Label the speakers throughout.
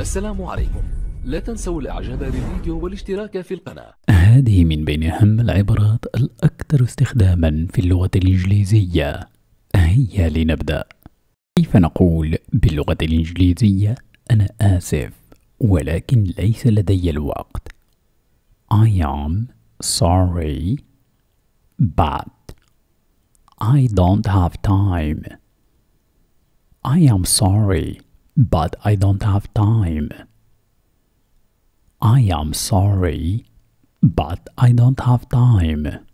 Speaker 1: السلام عليكم لا تنسوا الاعجاب بالفيديو والاشتراك في القناة هذه من بين أهم العبارات الأكثر استخداما في اللغة الإنجليزية هيا لنبدأ كيف نقول باللغة الإنجليزية أنا آسف ولكن ليس لدي الوقت I am sorry but I don't have time I am sorry But I don't have time. I am sorry, but I don't have time.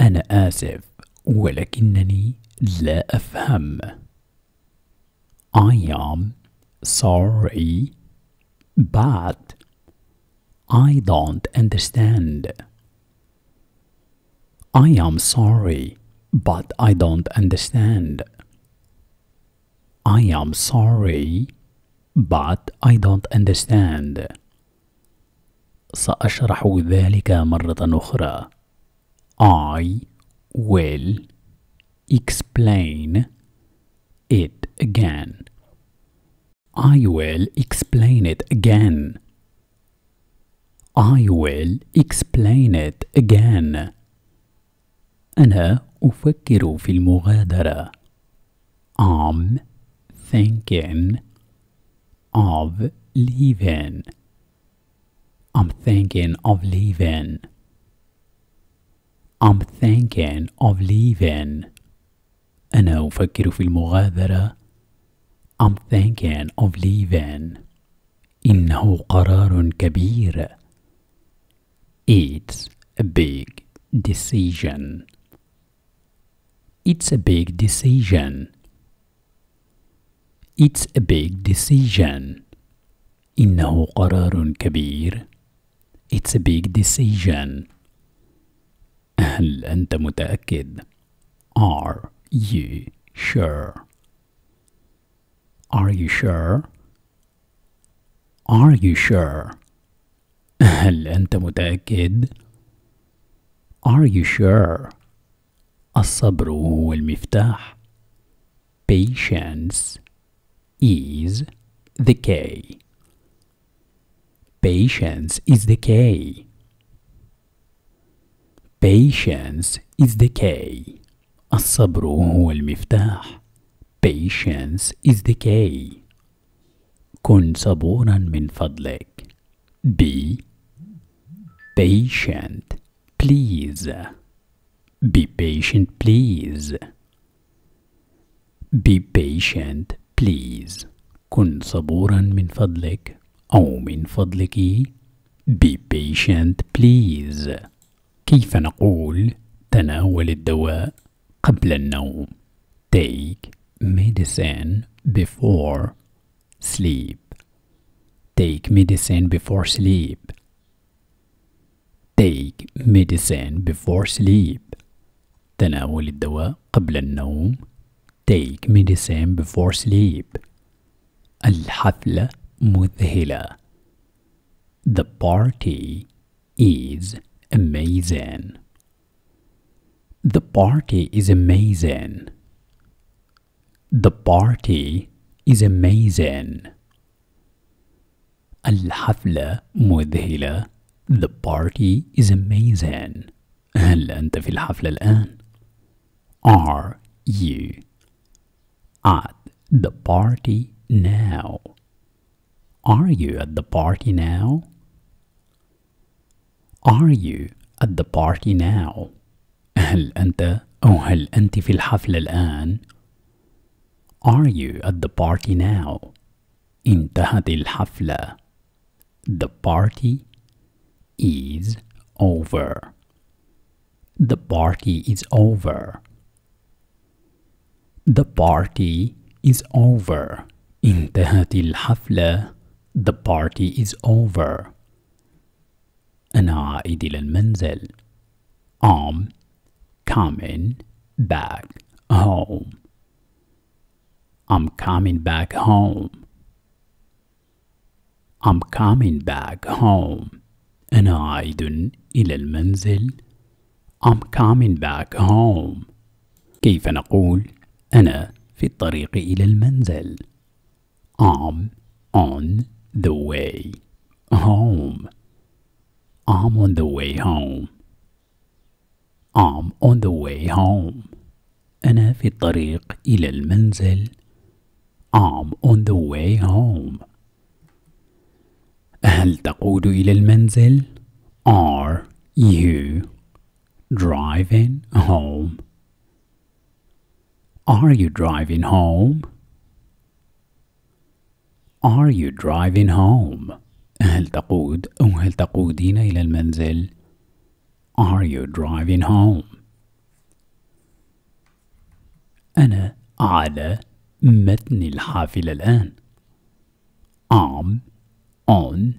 Speaker 1: أنا آسف ولكنني لا أفهم. I am sorry, but I don't understand. I am sorry, but I don't understand. I am sorry but I don't understand. سأشرح ذلك مرة أخرى. I will explain it again. I will explain it again. I will explain it again. أنا أفكر في المغادرة. I'm thinking of leaving. I'm thinking of leaving. I'm thinking of leaving. أنا أفكر في المغادرة. I'm thinking of leaving. إنه قرار كبير. It's a big decision. It's a big decision. It's a big decision. إنه قرار كبير. It's a big decision. هل أنت متأكد؟ Are you sure? Are you sure? Are you sure? هل أنت متأكد؟ Are you sure? الصبر هو المفتاح. Patience is decay. Patience is decay. Patience is decay. الصبر هو المفتاح. Patience is decay. كن صبورا من فضلك. Be patient, please. Be patient, please. Be patient, بليز كن صبورا من فضلك أو من فضلك be patient please كيف نقول تناول الدواء قبل النوم take medicine before sleep take medicine before sleep take medicine before sleep تناول الدواء قبل النوم Take medicine before sleep. الحفلة مذهلة. The party is amazing. The party is amazing. The party is amazing. الحفلة مذهلة. The party is amazing. هل أنت في الحفلة الآن؟ Are you at the party now? Are you at the party now? Are you at the party now? هل أنت أو هل أنت في الحفل الآن؟ Are you at the party now? انتهت الحفلة. The party is over. The party is over. The party is over. انتهت الحفلة. The party is over. أنا عائد إلى المنزل. I'm coming back home. I'm coming back home. I'm coming back home. أنا عائد إلى المنزل. I'm coming back home. كيف نقول أنا في الطريق إلى المنزل. I'm on the way home. I'm on the way home. I'm on the way home. أنا في الطريق إلى المنزل. I'm on the way home. هل تقود إلى المنزل؟ Are you driving home? Are you driving home? Are you driving home? هل تقود أو هل تقودين إلى المنزل؟ Are you driving home? أنا على متن الحافلة الآن. I'm on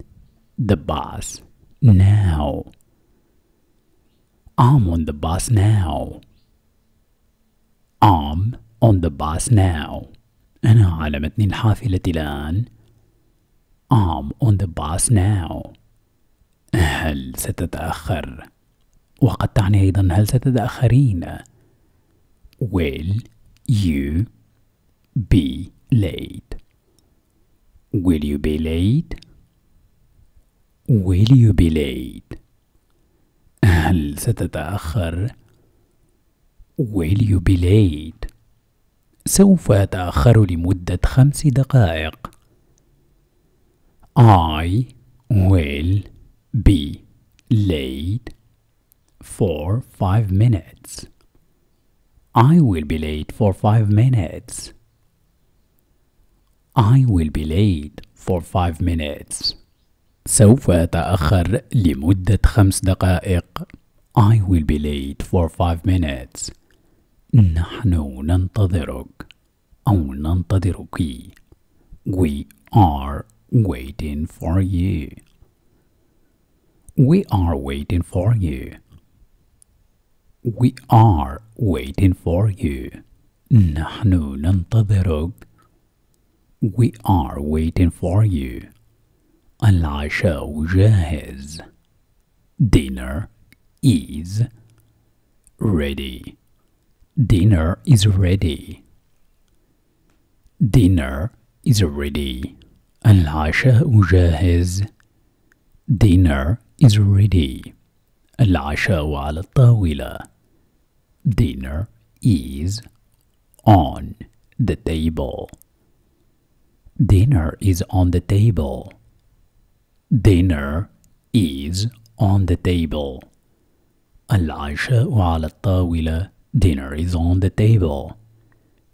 Speaker 1: the bus now. I'm on the bus now. I'm on the bus now. أنا على متن الحافلة الآن. I'm on the bus now. هل ستتأخر؟ وقد تعني أيضا هل ستتأخرين؟ Will you be late? Will you be late? Will you be late? هل ستتأخر؟ Will you be late? سوف أتأخر لمدة خمس دقائق. I will be late for five minutes. I will be late for five minutes. I will be late for five minutes. سوف أتأخر لمدة خمس دقائق. I will be late for five minutes. نحن ننتظرك أو ننتظرك We are waiting for you We are waiting for you We are waiting for you نحن ننتظرك We are waiting for you العشاء جاهز Dinner is ready Dinner is ready. Dinner is ready. Elisha جاهز. Dinner is ready. Elisha على الطاولة. Dinner is on the table. Dinner is on the table. Dinner is on the table. Elisha على الطاولة. Dinner is on the table.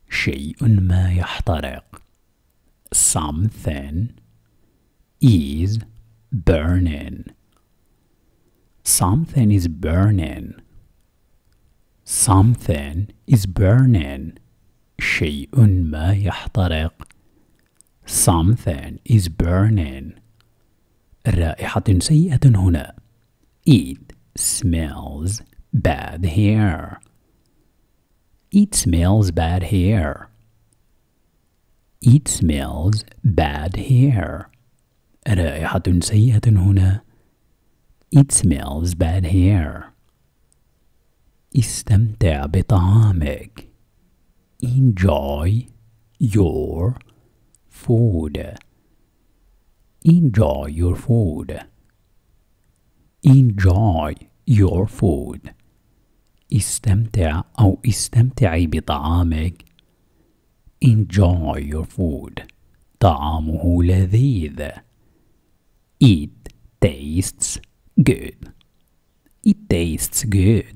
Speaker 1: شيء ما يحترق. Something is burning. Something is burning. Something is burning. شيء ما يحترق. Something is burning. رائحة سيئة هنا. It smells bad here. It smells bad here. It smells bad here. رائحة سيئة هنا. It smells bad here. استمتع بطعامك. Enjoy your food. Enjoy your food. Enjoy your food. استمتع أو استمتعي بطعامك Enjoy your food طعامه لذيذ It tastes good It tastes good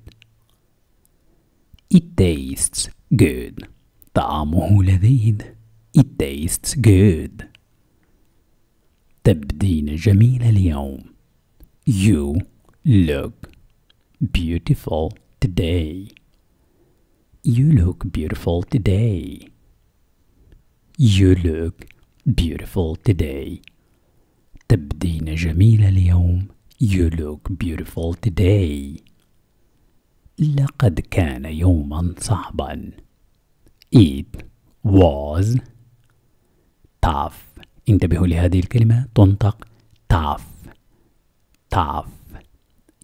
Speaker 1: It tastes good طعامه لذيذ It tastes good تبدين جميل اليوم You look beautiful today. You look beautiful today. You look beautiful today. تبدين جميلة اليوم. You look beautiful today. لقد كان يوما صعبا. It was tough. انتبهوا لهذه الكلمة تنطق tough. tough.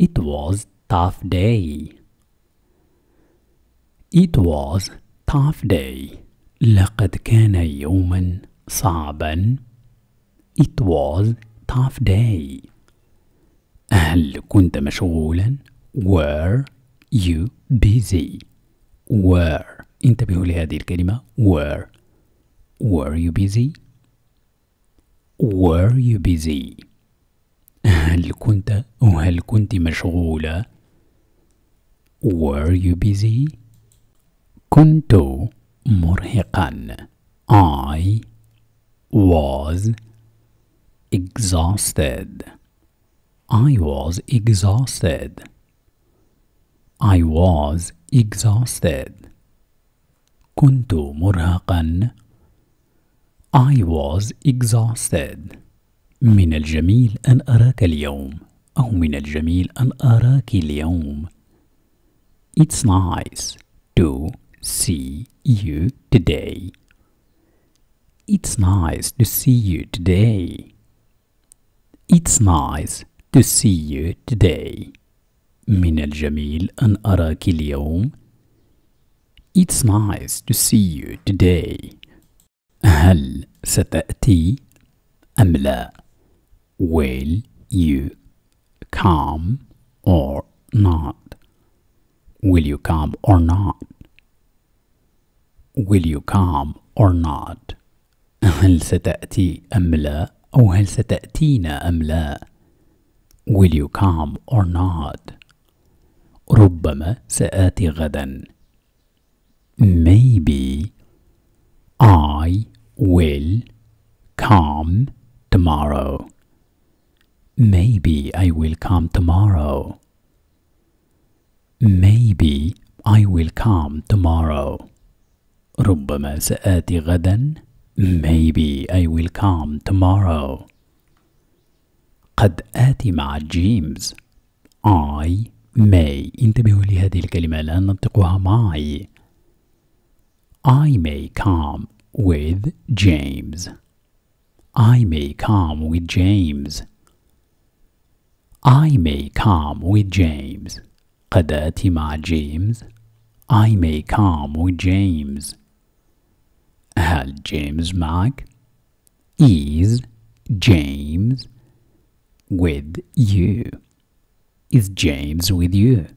Speaker 1: It was tough day. It was tough day. لقد كان يوما صعبا. It was tough day. هل كنت مشغولا؟ Were you busy? Were انتبهوا لهذه الكلمة were Were you busy? Were you busy? هل كنت أو هل كنت مشغولة؟ Were you busy? كنت مرهقا I was exhausted I was exhausted I was exhausted كنت مرهقا I was exhausted من الجميل أن أراك اليوم أو من الجميل أن أراك اليوم It's nice to see you today. It's nice to see you today. It's nice to see you today. من الجميل أن أراك اليوم. It's nice to see you today. هل ستأتي أم لا? Will you come or not? Will you come or not? will you come or not هل ستأتي أم لا أو هل ستأتينا أم لا will you come or not ربما سآتي غدا maybe I will come tomorrow maybe I will come tomorrow maybe I will come tomorrow ربما سآتي غدا Maybe I will come tomorrow قد آتي مع جيمز I may انتبهوا لهذه الكلمة لا ننطقها معي I may come with James I may come with James I may come with James قد آتي مع جيمز I may come with James had James Mark is James with you? Is James with you?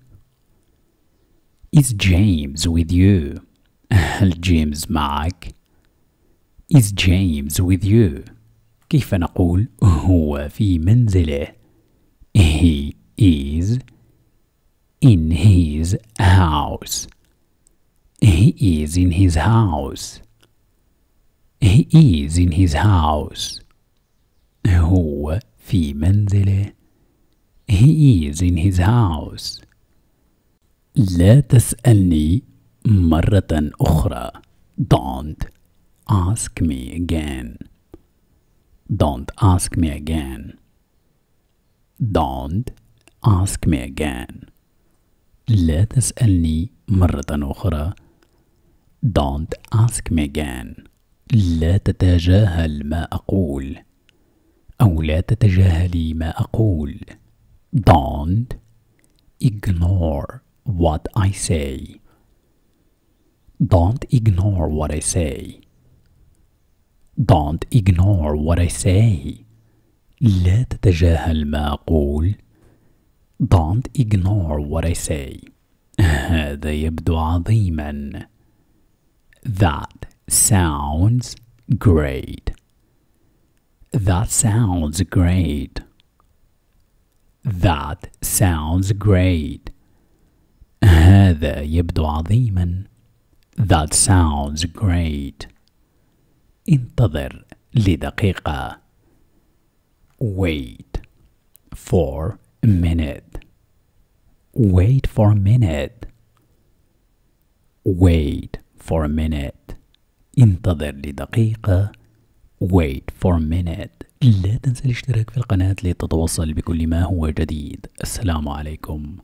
Speaker 1: Is James with you? James Mark. Is James with you? كيف نقول هو في منزله He is in his house He is in his house He is in his house. هو في منزله. He is in his house. لا تسألني مرة أخرى. Don't ask me again. Don't ask me again. Don't ask me again. لا تسألني مرة أخرى. Don't ask me again. لا تتجاهل ما أقول أو لا تتجاهلي ما أقول Don't ignore what I say Don't ignore what I say Don't ignore what I say لا تتجاهل ما أقول Don't ignore what I say هذا يبدو عظيما That sounds great. That sounds great. That sounds great. هذا يبدو عظيما. That sounds great. انتظر لدقيقة. Wait for a minute. Wait for a minute. Wait for a minute. انتظر لدقيقة wait for a minute لا تنسى الاشتراك في القناة لتتوصل بكل ما هو جديد السلام عليكم